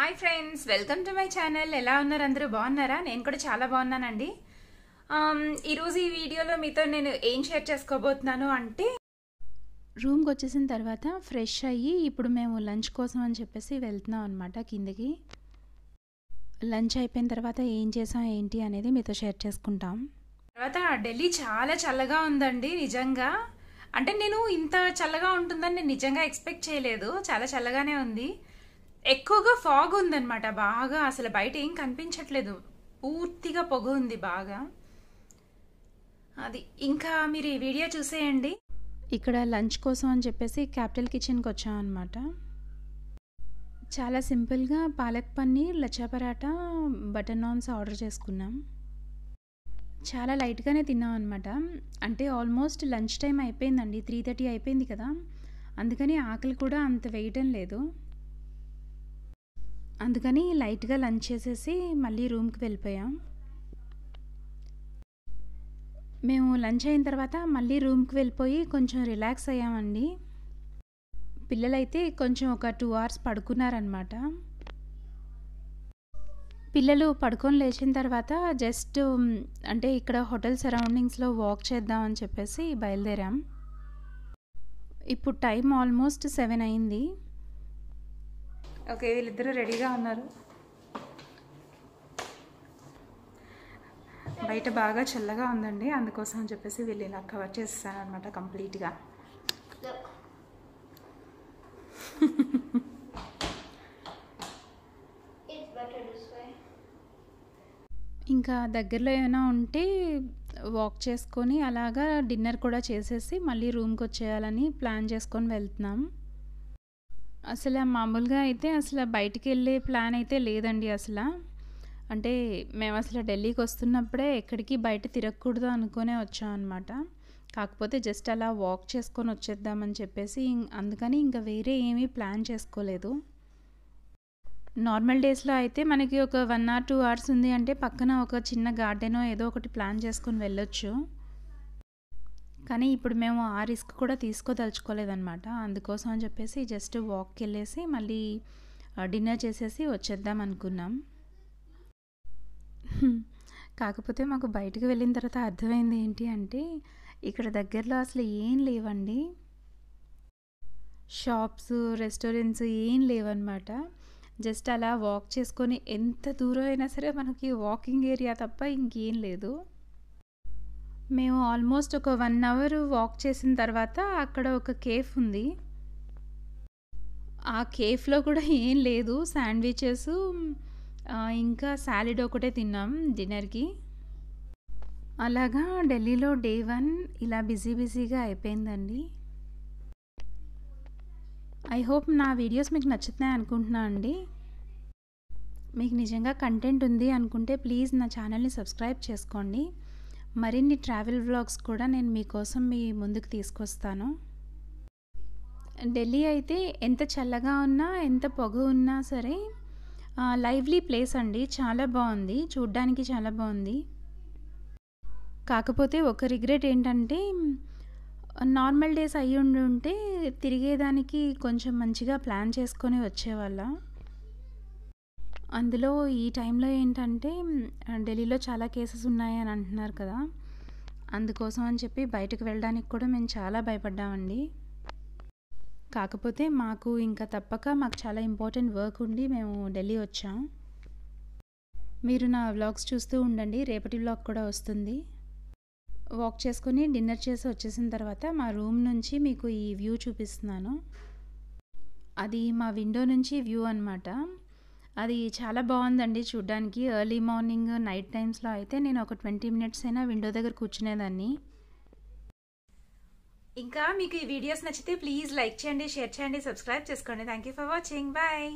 hi friends welcome to my channel ఎలా ఉన్నారు అందరూ బాగున్నారా నేను కూడా చాలా బాగున్నానండి ఈరోజు ఈ వీడియోలో మీతో నేను ఏం షేర్ చేసుకోబోతున్నాను అంటే రూమ్కి వచ్చేసిన తర్వాత ఫ్రెష్ అయ్యి ఇప్పుడు మేము లంచ్ కోసం అని చెప్పేసి వెళ్తున్నాం అనమాట కిందకి లంచ్ అయిపోయిన తర్వాత ఏం చేసాం ఏంటి అనేది మీతో షేర్ చేసుకుంటాం తర్వాత ఢిల్లీ చాలా చల్లగా ఉందండి నిజంగా అంటే నేను ఇంత చల్లగా ఉంటుందని నేను నిజంగా ఎక్స్పెక్ట్ చేయలేదు చాలా చల్లగానే ఉంది ఎక్కువగా ఫాగ్ ఉందన్నమాట బాగా అసలు బయట ఏం కనిపించట్లేదు పూర్తిగా పొగ ఉంది బాగా అది ఇంకా మీరు ఈ వీడియో చూసేయండి ఇక్కడ లంచ్ కోసం అని చెప్పేసి క్యాపిటల్ కిచెన్కి వచ్చామన్నమాట చాలా సింపుల్గా పాలక్ పన్నీర్ లచ్చా పరాటా బటర్ నాన్స్ ఆర్డర్ చేసుకున్నాం చాలా లైట్గానే తిన్నాం అనమాట అంటే ఆల్మోస్ట్ లంచ్ టైం అయిపోయిందండి త్రీ థర్టీ అయిపోయింది కదా అందుకని ఆకలి కూడా అంత వేయటం లేదు అందుకని లైట్గా లంచ్ చేసేసి మళ్ళీ రూమ్కి వెళ్ళిపోయాం మేము లంచ్ అయిన తర్వాత మళ్ళీ రూమ్కి వెళ్ళిపోయి కొంచెం రిలాక్స్ అయ్యామండి పిల్లలైతే కొంచెం ఒక టూ అవర్స్ పడుకున్నారనమాట పిల్లలు పడుకొని లేచిన తర్వాత జస్ట్ అంటే ఇక్కడ హోటల్ సరౌండింగ్స్లో వాక్ చేద్దామని చెప్పేసి బయలుదేరాం ఇప్పుడు టైం ఆల్మోస్ట్ సెవెన్ అయింది ఓకే వీళ్ళిద్దరూ రెడీగా ఉన్నారు బయట బాగా చల్లగా ఉందండి అందుకోసం అని చెప్పేసి వీళ్ళు ఇలా కవర్ చేస్తాను అనమాట కంప్లీట్గా ఇంకా దగ్గరలో ఏమైనా ఉంటే వాక్ చేసుకొని అలాగా డిన్నర్ కూడా చేసేసి మళ్ళీ రూమ్కి వచ్చేయాలని ప్లాన్ చేసుకొని వెళ్తున్నాం అసలు మామూలుగా అయితే అసలు బయటికి వెళ్ళే ప్లాన్ అయితే లేదండి అసలు అంటే మేము అసలు ఢిల్లీకి వస్తున్నప్పుడే ఎక్కడికి బయట తిరగకూడదు అనుకునే వచ్చామన్నమాట కాకపోతే జస్ట్ అలా వాక్ చేసుకొని వచ్చేద్దామని చెప్పేసి అందుకని ఇంకా వేరే ఏమీ ప్లాన్ చేసుకోలేదు నార్మల్ డేస్లో అయితే మనకి ఒక వన్ ఆర్ టూ అవర్స్ ఉంది అంటే పక్కన ఒక చిన్న గార్డెనో ఏదో ఒకటి ప్లాన్ చేసుకొని వెళ్ళొచ్చు కానీ ఇప్పుడు మేము ఆ రిస్క్ కూడా తీసుకోదలుచుకోలేదన్నమాట అందుకోసం అని చెప్పేసి జస్ట్ వాక్కి వెళ్ళేసి మళ్ళీ డిన్నర్ చేసేసి వచ్చేద్దాం అనుకున్నాం కాకపోతే మాకు బయటకు వెళ్ళిన తర్వాత అర్థమైంది ఏంటి అంటే ఇక్కడ దగ్గరలో అసలు ఏం లేవండి షాప్స్ రెస్టారెంట్స్ ఏం లేవన్నమాట జస్ట్ అలా వాక్ చేసుకొని ఎంత దూరం అయినా సరే మనకి వాకింగ్ ఏరియా తప్ప ఇంకేం లేదు మేము ఆల్మోస్ట్ ఒక వన్ అవర్ వాక్ చేసిన తర్వాత అక్కడ ఒక కేఫ్ ఉంది ఆ కేఫ్లో కూడా ఏం లేదు శాండ్విచెస్ ఇంకా శాలిడ్ ఒకటే తిన్నాం డిన్నర్కి అలాగా ఢిల్లీలో డే వన్ ఇలా బిజీ బిజీగా అయిపోయిందండి ఐ హోప్ నా వీడియోస్ మీకు నచ్చుతున్నాయి అనుకుంటున్నా అండి మీకు నిజంగా కంటెంట్ ఉంది అనుకుంటే ప్లీజ్ నా ఛానల్ని సబ్స్క్రైబ్ చేసుకోండి మరిన్ని ట్రావెల్ వ్లాగ్స్ కూడా నేను మీకోసం మీ ముందుకు తీసుకొస్తాను ఢిల్లీ అయితే ఎంత చల్లగా ఉన్నా ఎంత పొగ ఉన్నా సరే లైవ్లీ ప్లేస్ అండి చాలా బాగుంది చూడ్డానికి చాలా బాగుంది కాకపోతే ఒక రిగ్రెట్ ఏంటంటే నార్మల్ డేస్ అయ్యి ఉండి ఉంటే తిరిగేదానికి కొంచెం మంచిగా ప్లాన్ చేసుకొని వచ్చేవాళ్ళం అందులో ఈ టైంలో ఏంటంటే ఢిల్లీలో చాలా కేసెస్ ఉన్నాయని అంటున్నారు కదా అందుకోసం అని చెప్పి బయటకు వెళ్ళడానికి కూడా మేము చాలా భయపడ్డామండి కాకపోతే మాకు ఇంకా తప్పక మాకు చాలా ఇంపార్టెంట్ వర్క్ ఉండి మేము ఢిల్లీ వచ్చాం మీరు నా వ్లాగ్స్ చూస్తూ ఉండండి రేపటి వ్లాగ్ కూడా వస్తుంది వాక్ చేసుకొని డిన్నర్ చేసి వచ్చేసిన తర్వాత మా రూమ్ నుంచి మీకు ఈ వ్యూ చూపిస్తున్నాను అది మా విండో నుంచి వ్యూ అనమాట అది చాలా బాగుందండి చూడ్డానికి ఎర్లీ మార్నింగ్ నైట్ టైమ్స్లో అయితే నేను ఒక ట్వంటీ మినిట్స్ అయినా విండో దగ్గర కూర్చునేదాన్ని ఇంకా మీకు ఈ వీడియోస్ నచ్చితే ప్లీజ్ లైక్ చేయండి షేర్ చేయండి సబ్స్క్రైబ్ చేసుకోండి thank you for watching bye